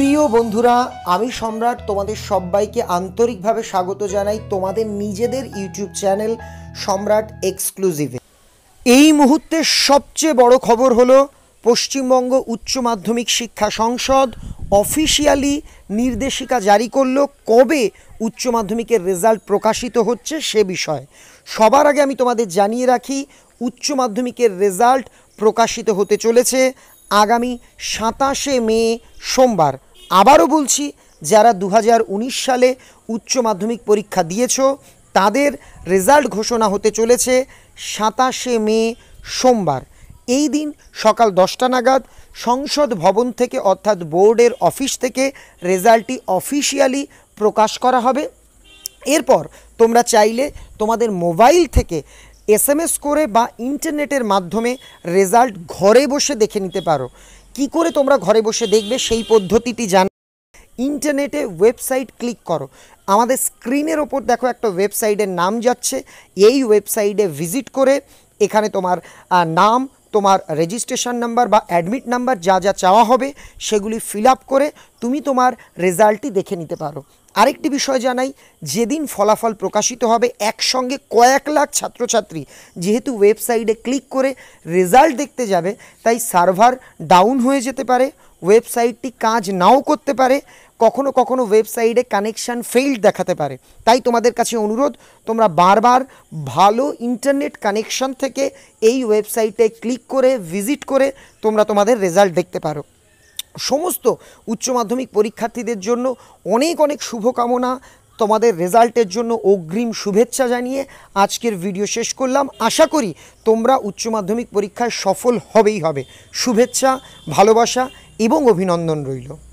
প্রিয় বন্ধুরা আমি সম্রাট তোমাদের সবাইকে আন্তরিকভাবে স্বাগত জানাই তোমাদের নিজেদের ইউটিউব চ্যানেল সম্রাট এক্সক্লুসিভে এই মুহূর্তে সবচেয়ে বড় খবর হলো পশ্চিমবঙ্গ উচ্চ মাধ্যমিক শিক্ষা সংসদ অফিসিয়ালি নির্দেশিকা জারি করল কবে উচ্চ মাধ্যমিকের রেজাল্ট প্রকাশিত হচ্ছে সে বিষয়ে সবার আগে আমি তোমাদের জানিয়ে রাখি উচ্চ মাধ্যমিকের রেজাল্ট প্রকাশিত হতে চলেছে আগামী সাতাশে মে সোমবার আবারও বলছি যারা দু সালে উচ্চ মাধ্যমিক পরীক্ষা দিয়েছ তাদের রেজাল্ট ঘোষণা হতে চলেছে সাতাশে মে সোমবার এই দিন সকাল দশটা নাগাদ সংসদ ভবন থেকে অর্থাৎ বোর্ডের অফিস থেকে রেজাল্টটি অফিসিয়ালি প্রকাশ করা হবে এরপর তোমরা চাইলে তোমাদের মোবাইল থেকে এস করে বা ইন্টারনেটের মাধ্যমে রেজাল্ট ঘরে বসে দেখে নিতে পারো কি করে তোমরা ঘরে বসে দেখবে সেই পদ্ধতিটি জান ইন্টারনেটে ওয়েবসাইট ক্লিক করো আমাদের স্ক্রিনের ওপর দেখো একটা ওয়েবসাইটের নাম যাচ্ছে এই ওয়েবসাইটে ভিজিট করে এখানে তোমার নাম তোমার রেজিস্ট্রেশন নাম্বার বা অ্যাডমিট নাম্বার যা যা চাওয়া হবে সেগুলি ফিল করে তুমি তোমার রেজাল্টটি দেখে নিতে পারো আরেকটি বিষয় জানাই যেদিন ফলাফল প্রকাশিত হবে একসঙ্গে কয়েক লাখ ছাত্রছাত্রী যেহেতু ওয়েবসাইটে ক্লিক করে রেজাল্ট দেখতে যাবে তাই সার্ভার ডাউন হয়ে যেতে পারে ওয়েবসাইটটি কাজ নাও করতে পারে কখনো কখনো ওয়েবসাইটে কানেকশান ফেইল্ড দেখাতে পারে তাই তোমাদের কাছে অনুরোধ তোমরা বারবার ভালো ইন্টারনেট কানেকশন থেকে এই ওয়েবসাইটে ক্লিক করে ভিজিট করে তোমরা তোমাদের রেজাল্ট দেখতে পারো সমস্ত উচ্চ মাধ্যমিক পরীক্ষার্থীদের জন্য অনেক অনেক শুভকামনা তোমাদের রেজাল্টের জন্য অগ্রিম শুভেচ্ছা জানিয়ে আজকের ভিডিও শেষ করলাম আশা করি তোমরা উচ্চ মাধ্যমিক পরীক্ষায় সফল হবেই হবে শুভেচ্ছা ভালোবাসা এবং অভিনন্দন রইল